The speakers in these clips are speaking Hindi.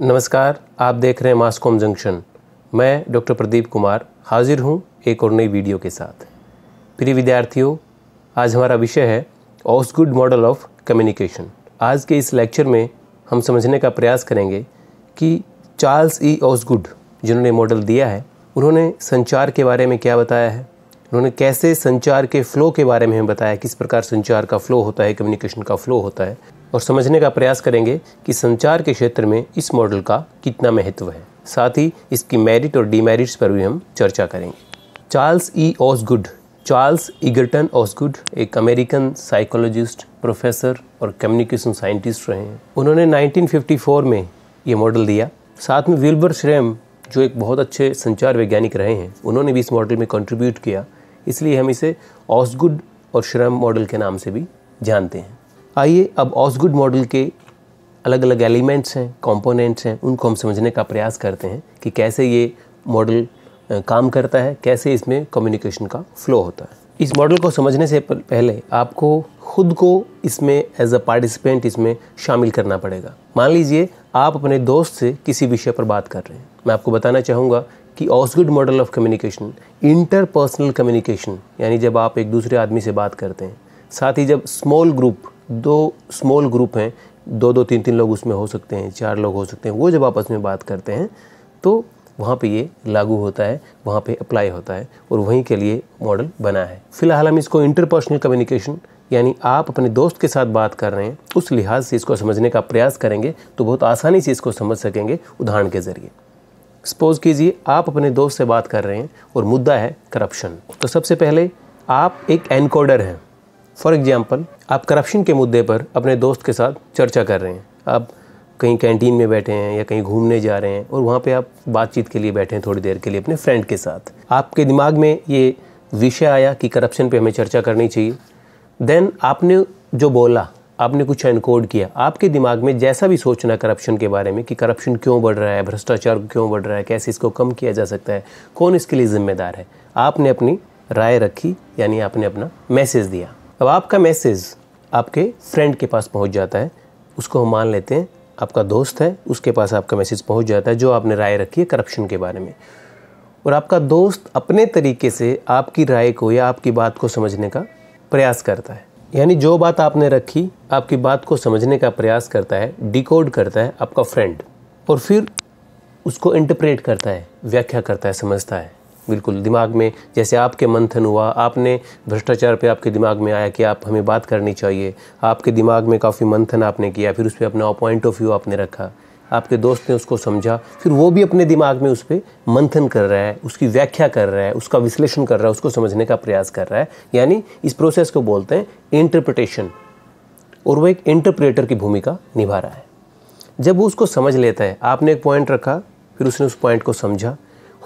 नमस्कार आप देख रहे हैं मास्कोम जंक्शन मैं डॉक्टर प्रदीप कुमार हाजिर हूँ एक और नई वीडियो के साथ प्रिय विद्यार्थियों आज हमारा विषय है गुड मॉडल ऑफ कम्युनिकेशन आज के इस लेक्चर में हम समझने का प्रयास करेंगे कि चार्ल्स ई ऑसगुड जिन्होंने मॉडल दिया है उन्होंने संचार के बारे में क्या बताया है उन्होंने कैसे संचार के फ्लो के बारे में हमें बताया किस प्रकार संचार का फ्लो होता है कम्युनिकेशन का फ्लो होता है और समझने का प्रयास करेंगे कि संचार के क्षेत्र में इस मॉडल का कितना महत्व है साथ ही इसकी मेरिट और डीमेरिट्स पर भी हम चर्चा करेंगे Charles E ऑसगुड Charles Egerton Osgood एक अमेरिकन साइकोलॉजिस्ट प्रोफेसर और कम्युनिकेशन साइंटिस्ट रहे हैं उन्होंने 1954 में ये मॉडल दिया साथ में विल्बर श्रेम जो एक बहुत अच्छे संचार वैज्ञानिक रहे हैं उन्होंने भी इस मॉडल में कंट्रीब्यूट किया इसलिए हम इसे ऑसगुड और श्रम मॉडल के नाम से भी जानते हैं आइए अब ऑसगुड मॉडल के अलग अलग एलिमेंट्स हैं कंपोनेंट्स हैं उनको हम समझने का प्रयास करते हैं कि कैसे ये मॉडल काम करता है कैसे इसमें कम्युनिकेशन का फ्लो होता है इस मॉडल को समझने से पहले आपको खुद को इसमें एज अ पार्टिसिपेंट इसमें शामिल करना पड़ेगा मान लीजिए आप अपने दोस्त से किसी विषय पर बात कर रहे हैं मैं आपको बताना चाहूँगा कि Osgood model of communication interpersonal communication यानी जब आप एक दूसरे आदमी से बात करते हैं साथ ही जब स्मॉल ग्रुप दो स्मॉल ग्रुप हैं दो दो तीन तीन लोग उसमें हो सकते हैं चार लोग हो सकते हैं वो जब आपस में बात करते हैं तो वहाँ पे ये लागू होता है वहाँ पे अप्लाई होता है और वहीं के लिए मॉडल बना है फिलहाल हम इसको इंटरपर्सनल कम्युनिकेशन यानी आप अपने दोस्त के साथ बात कर रहे हैं उस लिहाज से इसको समझने का प्रयास करेंगे तो बहुत आसानी से इसको समझ सकेंगे उदाहरण के ज़रिए सपोज़ कीजिए आप अपने दोस्त से बात कर रहे हैं और मुद्दा है करप्शन तो सबसे पहले आप एक एनकोडर हैं फॉर एग्ज़ाम्पल आप करप्शन के मुद्दे पर अपने दोस्त के साथ चर्चा कर रहे हैं आप कहीं कैंटीन में बैठे हैं या कहीं घूमने जा रहे हैं और वहाँ पे आप बातचीत के लिए बैठे हैं थोड़ी देर के लिए अपने फ्रेंड के साथ आपके दिमाग में ये विषय आया कि करप्शन पे हमें चर्चा करनी चाहिए देन आपने जो बोला आपने कुछ एनकोड किया आपके दिमाग में जैसा भी सोचना करप्शन के बारे में कि करप्शन क्यों बढ़ रहा है भ्रष्टाचार क्यों बढ़ रहा है कैसे इसको कम किया जा सकता है कौन इसके लिए ज़िम्मेदार है आपने अपनी राय रखी यानी आपने अपना मैसेज दिया अब आपका मैसेज आपके फ्रेंड के पास पहुंच जाता है उसको हम मान लेते हैं आपका दोस्त है उसके पास आपका मैसेज पहुंच जाता है जो आपने राय रखी है करप्शन के बारे में और आपका दोस्त अपने तरीके से आपकी राय को या आपकी बात को समझने का प्रयास करता है यानी जो बात आपने रखी आपकी बात को समझने का प्रयास करता है डिकोड करता है आपका फ्रेंड और फिर उसको इंटरप्रेट करता है व्याख्या करता है समझता है बिल्कुल दिमाग में जैसे आपके मंथन हुआ आपने भ्रष्टाचार पे आपके दिमाग में आया कि आप हमें बात करनी चाहिए आपके दिमाग में काफ़ी मंथन आपने किया फिर उस पर अपना पॉइंट ऑफ व्यू आपने रखा आपके दोस्त ने उसको समझा फिर वो भी अपने दिमाग में उस पर मंथन कर रहा है उसकी व्याख्या कर रहा है उसका विश्लेषण कर रहा है उसको समझने का प्रयास कर रहा है यानी इस प्रोसेस को बोलते हैं इंटरप्रटेशन और वो एक इंटरप्रेटर की भूमिका निभा रहा है जब वो उसको समझ लेता है आपने एक पॉइंट रखा फिर उसने उस पॉइंट को समझा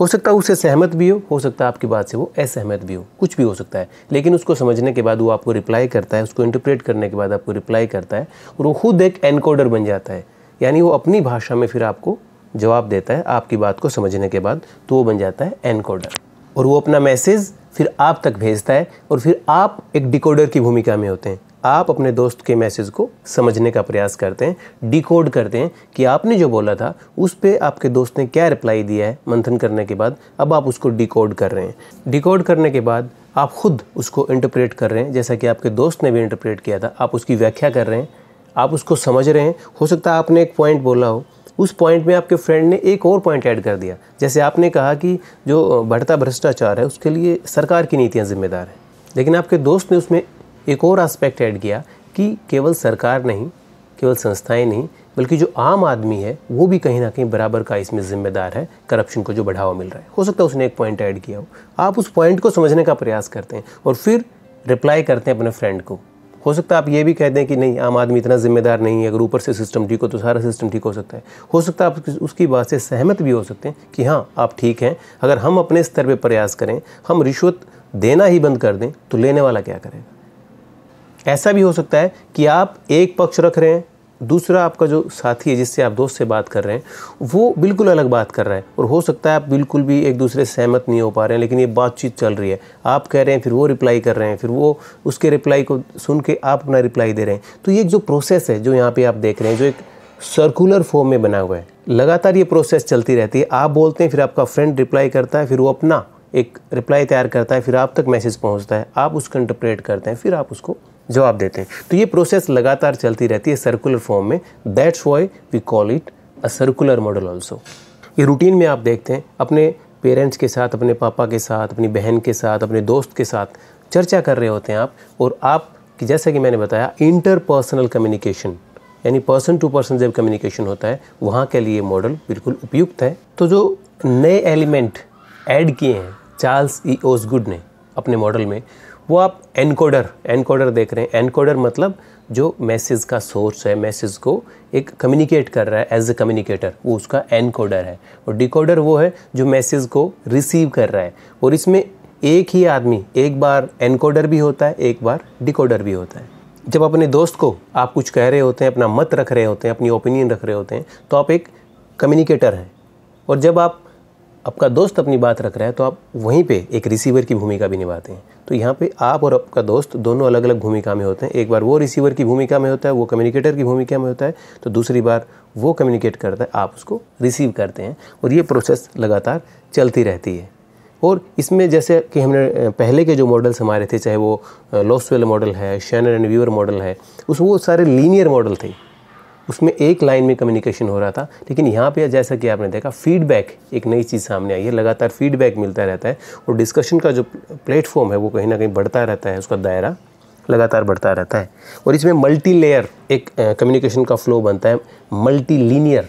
हो सकता है उससे सहमत भी हो हो सकता है आपकी बात से वो असहमत भी हो कुछ भी हो सकता है लेकिन उसको समझने के बाद वो आपको रिप्लाई करता है उसको इंटरप्रेट करने के बाद आपको रिप्लाई करता है और वो खुद एक एनकोडर बन जाता है यानी वो अपनी भाषा में फिर आपको जवाब देता है आपकी बात को समझने के बाद तो वो बन जाता है एनकोडर और वो अपना मैसेज फिर आप तक भेजता है और फिर आप एक डिकोडर की भूमिका में होते हैं आप अपने दोस्त के मैसेज को समझने का प्रयास करते हैं डिकोड करते हैं कि आपने जो बोला था उस पर आपके दोस्त ने क्या रिप्लाई दिया है मंथन करने के बाद अब आप उसको डिकोड कर रहे हैं डिकोड करने के बाद आप खुद उसको इंटरप्रेट कर रहे हैं जैसा कि आपके दोस्त ने भी इंटरप्रेट किया था आप उसकी व्याख्या कर रहे हैं आप उसको समझ रहे हैं हो सकता है आपने एक पॉइंट बोला हो उस पॉइंट में आपके फ्रेंड ने एक और पॉइंट ऐड कर दिया जैसे आपने कहा कि जो बढ़ता भ्रष्टाचार है उसके लिए सरकार की नीतियाँ जिम्मेदार हैं लेकिन आपके दोस्त ने उसमें एक और एस्पेक्ट ऐड किया कि केवल सरकार नहीं केवल संस्थाएं नहीं बल्कि जो आम आदमी है वो भी कहीं ना कहीं बराबर का इसमें जिम्मेदार है करप्शन को जो बढ़ावा मिल रहा है हो सकता है उसने एक पॉइंट ऐड किया हो आप उस पॉइंट को समझने का प्रयास करते हैं और फिर रिप्लाई करते हैं अपने फ्रेंड को हो सकता है आप ये भी कह दें कि नहीं आम आदमी इतना जिम्मेदार नहीं है अगर ऊपर से सिस्टम ठीक हो तो सारा सिस्टम ठीक हो सकता है हो सकता है आप उसकी बात से सहमत भी हो सकते हैं कि हाँ आप ठीक हैं अगर हम अपने स्तर पर प्रयास करें हम रिश्वत देना ही बंद कर दें तो लेने वाला क्या करेगा ऐसा भी हो सकता है कि आप एक पक्ष रख रहे हैं दूसरा आपका जो साथी है जिससे आप दोस्त से बात कर रहे हैं वो बिल्कुल अलग बात कर रहा है और हो सकता है आप बिल्कुल भी एक दूसरे से सहमत नहीं हो पा रहे हैं लेकिन ये बातचीत चल रही है आप कह रहे हैं फिर वो रिप्लाई कर रहे हैं फिर वो उसके रिप्लाई को सुन के आप अपना रिप्लाई दे रहे हैं तो ये जो प्रोसेस है जो यहाँ पर आप देख रहे हैं जो एक सर्कुलर फॉर्म में बना हुआ है लगातार ये प्रोसेस चलती रहती है आप बोलते हैं फिर आपका फ्रेंड रिप्लाई करता है फिर वो अपना एक रिप्लाई तैयार करता है फिर आप तक मैसेज पहुंचता है आप उसको इंटरप्रेट करते हैं फिर आप उसको जवाब देते हैं तो ये प्रोसेस लगातार चलती रहती है सर्कुलर फॉर्म में that's why we call it a circular model also ये रूटीन में आप देखते हैं अपने पेरेंट्स के साथ अपने पापा के साथ अपनी बहन के साथ अपने दोस्त के साथ चर्चा कर रहे होते हैं आप और आप कि जैसा कि मैंने बताया इंटरपर्सनल कम्युनिकेशन यानी पर्सन टू पर्सन जब कम्युनिकेशन होता है वहाँ के लिए मॉडल बिल्कुल उपयुक्त है तो जो नए एलिमेंट ऐड किए हैं चार्ल्स ई ओसगुड ने अपने मॉडल में वो आप एनकोडर एनकोडर देख रहे हैं एनकोडर मतलब जो मैसेज का सोर्स है मैसेज को एक कम्युनिकेट कर रहा है एज ए कम्युनिकेटर वो उसका एनकोडर है और डिकोडर वो है जो मैसेज को रिसीव कर रहा है और इसमें एक ही आदमी एक बार एनकोडर भी होता है एक बार डिकोडर भी होता है जब अपने दोस्त को आप कुछ कह रहे होते हैं अपना मत रख रहे होते हैं अपनी ओपिनियन रख रहे होते हैं तो आप एक कम्युनिकेटर हैं और जब आप आपका दोस्त अपनी बात रख रहा है तो आप वहीं पे एक रिसीवर की भूमिका भी निभाते हैं तो यहाँ पे आप और आपका दोस्त दोनों अलग अलग भूमिका में होते हैं एक बार वो रिसीवर की भूमिका में होता है वो कम्युनिकेटर की भूमिका में होता है तो दूसरी बार वो कम्युनिकेट करता है आप उसको रिसीव करते हैं और ये प्रोसेस लगातार चलती रहती है और इसमें जैसे कि हमने पहले के जो मॉडल्स हमारे थे चाहे वो लॉसवेल मॉडल है शैनर एंड व्यूअर मॉडल है उस वो सारे लीनियर मॉडल थे उसमें एक लाइन में कम्युनिकेशन हो रहा था लेकिन यहाँ पे जैसा कि आपने देखा फीडबैक एक नई चीज़ सामने आई है लगातार फीडबैक मिलता रहता है और डिस्कशन का जो प्लेटफॉर्म है वो कहीं ना कहीं बढ़ता रहता है उसका दायरा लगातार बढ़ता रहता है और इसमें मल्टी लेयर एक कम्युनिकेशन का फ्लो बनता है मल्टी लीनियर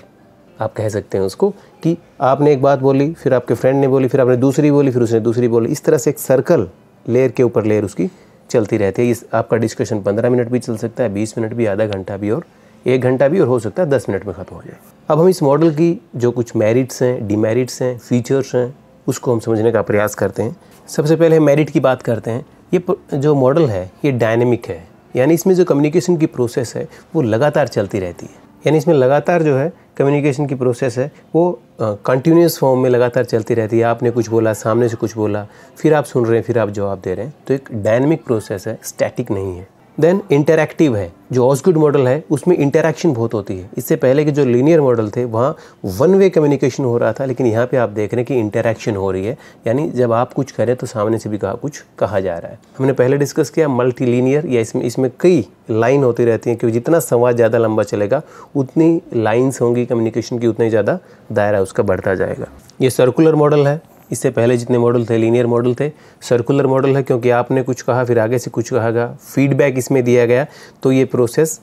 आप कह सकते हैं उसको कि आपने एक बात बोली फिर आपके फ्रेंड ने बोली फिर आपने दूसरी बोली फिर उसने दूसरी बोली इस तरह से एक सर्कल लेयर के ऊपर लेयर उसकी चलती रहती है इस आपका डिस्कशन पंद्रह मिनट भी चल सकता है बीस मिनट भी आधा घंटा भी और एक घंटा भी और हो सकता है दस मिनट में ख़त्म हो जाए अब हम इस मॉडल की जो कुछ मेरिट्स हैं डिमेरिट्स हैं फीचर्स हैं उसको हम समझने का प्रयास करते हैं सबसे पहले मेरिट की बात करते हैं ये जो मॉडल है ये डायनेमिक है यानी इसमें जो कम्युनिकेशन की प्रोसेस है वो लगातार चलती रहती है यानी इसमें लगातार जो है कम्युनिकेशन की प्रोसेस है वो कंटिन्यूस फॉर्म में लगातार चलती रहती है आपने कुछ बोला सामने से कुछ बोला फिर आप सुन रहे हैं फिर आप जवाब दे रहे हैं तो एक डायनेमिक प्रोसेस है स्टैटिक नहीं है देन इंटरैक्टिव है जो ऑस्गुड मॉडल है उसमें इंटरैक्शन बहुत होती है इससे पहले के जो लीनियर मॉडल थे वहाँ वन वे कम्युनिकेशन हो रहा था लेकिन यहाँ पे आप देख रहे हैं कि इंटरैक्शन हो रही है यानी जब आप कुछ करें तो सामने से भी कहा कुछ कहा जा रहा है हमने पहले डिस्कस किया मल्टी लीनियर या इसमें इसमें कई लाइन होती रहती हैं क्योंकि जितना संवाद ज़्यादा लंबा चलेगा उतनी लाइन्स होंगी कम्युनिकेशन की उतना ही ज़्यादा दायरा उसका बढ़ता जाएगा ये सर्कुलर मॉडल है इससे पहले जितने मॉडल थे लीनियर मॉडल थे सर्कुलर मॉडल है क्योंकि आपने कुछ कहा फिर आगे से कुछ कहा गया फीडबैक इसमें दिया गया तो ये प्रोसेस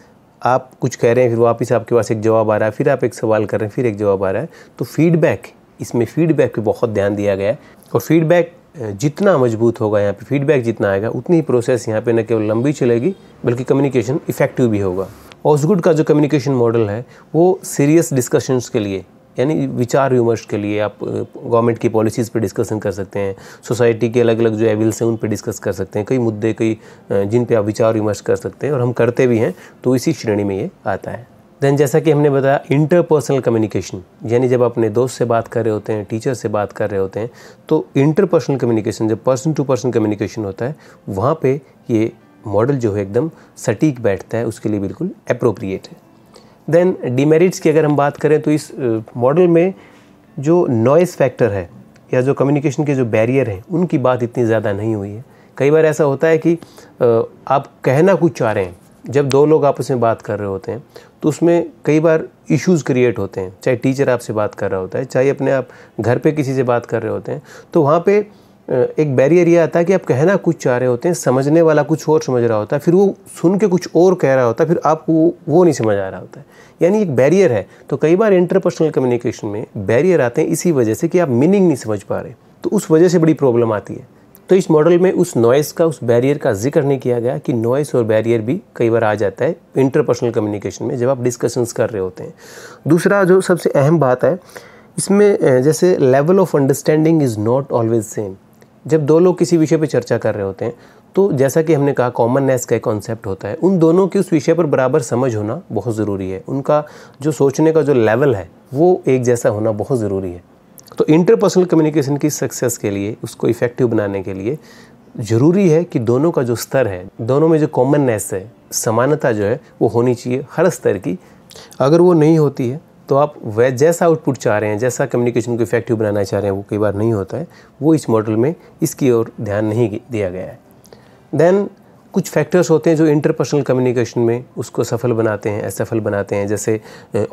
आप कुछ कह रहे हैं फिर वापस आपके पास एक जवाब आ रहा है फिर आप एक सवाल कर रहे हैं फिर एक जवाब आ रहा है तो फीडबैक इसमें फीडबैक पे बहुत ध्यान दिया गया है और फीडबैक जितना मजबूत होगा यहाँ पे फीडबैक जितना आएगा उतनी ही प्रोसेस यहाँ पे न केवल लंबी चलेगी बल्कि कम्युनिकेशन इफेक्टिव भी होगा ऑसगुड का जो कम्युनिकेशन मॉडल है वो सीरियस डिस्कशंस के लिए यानी विचार विमर्श के लिए आप गवर्नमेंट की पॉलिसीज़ पर डिस्कशन कर सकते हैं सोसाइटी के अलग अलग जो एविल्स हैं उन पर डिस्कस कर सकते हैं कई मुद्दे कई जिन पर आप विचार विमर्श कर सकते हैं और हम करते भी हैं तो इसी श्रेणी में ये आता है देन जैसा कि हमने बताया इंटरपर्सनल कम्युनिकेशन यानी जब अपने दोस्त से बात कर रहे होते हैं टीचर से बात कर रहे होते हैं तो इंटरपर्सनल कम्युनिकेशन जब पर्सन टू पर्सन कम्युनिकेशन होता है वहाँ पे ये मॉडल जो है एकदम सटीक बैठता है उसके लिए बिल्कुल अप्रोप्रिएट है देन डीमेरिट्स की अगर हम बात करें तो इस मॉडल में जो नॉइस फैक्टर है या जो कम्युनिकेशन के जो बैरियर हैं उनकी बात इतनी ज़्यादा नहीं हुई है कई बार ऐसा होता है कि आप कहना कुछ चाह रहे हैं जब दो लोग आपस में बात कर रहे होते हैं तो उसमें कई बार इश्यूज क्रिएट होते हैं चाहे टीचर आपसे बात कर रहा होता है चाहे अपने आप घर पे किसी से बात कर रहे होते हैं तो वहाँ पे एक बैरियर ये आता है कि आप कहना कुछ चाह रहे होते हैं समझने वाला कुछ और समझ रहा होता है फिर वो सुन के कुछ और कह रहा होता है फिर आपको वो नहीं समझ आ रहा होता है यानी एक बैरियर है तो कई बार इंटरपर्सनल कम्युनिकेशन में बैरियर आते हैं इसी वजह से कि आप मीनिंग नहीं समझ पा रहे तो उस वजह से बड़ी प्रॉब्लम आती है तो इस मॉडल में उस नॉइस का उस बैरियर का जिक्र नहीं किया गया कि नॉइस और बैरियर भी कई बार आ जाता है इंटरपर्सनल कम्युनिकेशन में जब आप डिस्कशंस कर रहे होते हैं दूसरा जो सबसे अहम बात है इसमें जैसे level of understanding is not always same जब दो लोग किसी विषय पर चर्चा कर रहे होते हैं तो जैसा कि हमने कहा कॉमननेस का एक कॉन्सेप्ट होता है उन दोनों की उस विषय पर बराबर समझ होना बहुत ज़रूरी है उनका जो सोचने का जो लेवल है वो एक जैसा होना बहुत ज़रूरी है तो इंटरपर्सनल कम्युनिकेशन की सक्सेस के लिए उसको इफ़ेक्टिव बनाने के लिए ज़रूरी है कि दोनों का जो स्तर है दोनों में जो कॉमननेस है समानता जो है वो होनी चाहिए हर स्तर की अगर वो नहीं होती है तो आप वह जैसा आउटपुट चाह रहे हैं जैसा कम्युनिकेशन को इफेक्टिव बनाना चाह रहे हैं वो कई बार नहीं होता है वो इस मॉडल में इसकी ओर ध्यान नहीं दिया गया है देन कुछ फैक्टर्स होते हैं जो इंटरपर्सनल कम्युनिकेशन में उसको सफल बनाते हैं असफल बनाते हैं जैसे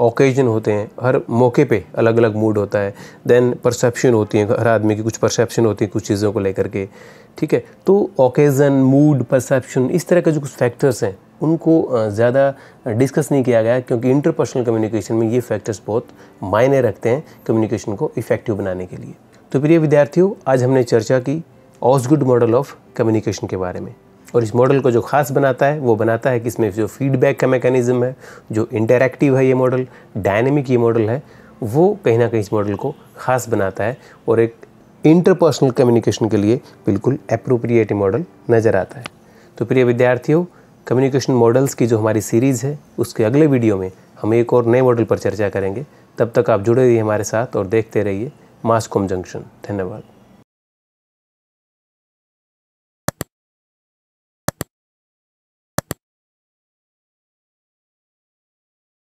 ओकेजन होते हैं हर मौके पे अलग अलग मूड होता है देन परसेप्शन होती है हर आदमी की कुछ परसेप्शन होती है कुछ चीज़ों को लेकर के ठीक है तो ओकेज़न मूड परसेप्शन इस तरह के जो कुछ फैक्टर्स हैं उनको ज़्यादा डिस्कस नहीं किया गया क्योंकि इंटरपर्सनल कम्युनिकेशन में ये फैक्टर्स बहुत मायने रखते हैं कम्युनिकेशन को इफेक्टिव बनाने के लिए तो प्रिय विद्यार्थियों आज हमने चर्चा की ऑसगुड मॉडल ऑफ कम्युनिकेशन के बारे में और इस मॉडल को जो खास बनाता है वो बनाता है कि इसमें जो फीडबैक का मैकेनिज़्म है जो इंटरेक्टिव है ये मॉडल डायनेमिक ये मॉडल है वो कहीं ना कहीं इस मॉडल को खास बनाता है और एक इंटरपर्सनल कम्युनिकेशन के लिए बिल्कुल अप्रोप्रिएट मॉडल नज़र आता है तो प्रिय विद्यार्थियों कम्युनिकेशन मॉडल्स की जो हमारी सीरीज़ है उसके अगले वीडियो में हम एक और नए मॉडल पर चर्चा करेंगे तब तक आप जुड़े रहिए हमारे साथ और देखते रहिए मास्कोम जंक्शन धन्यवाद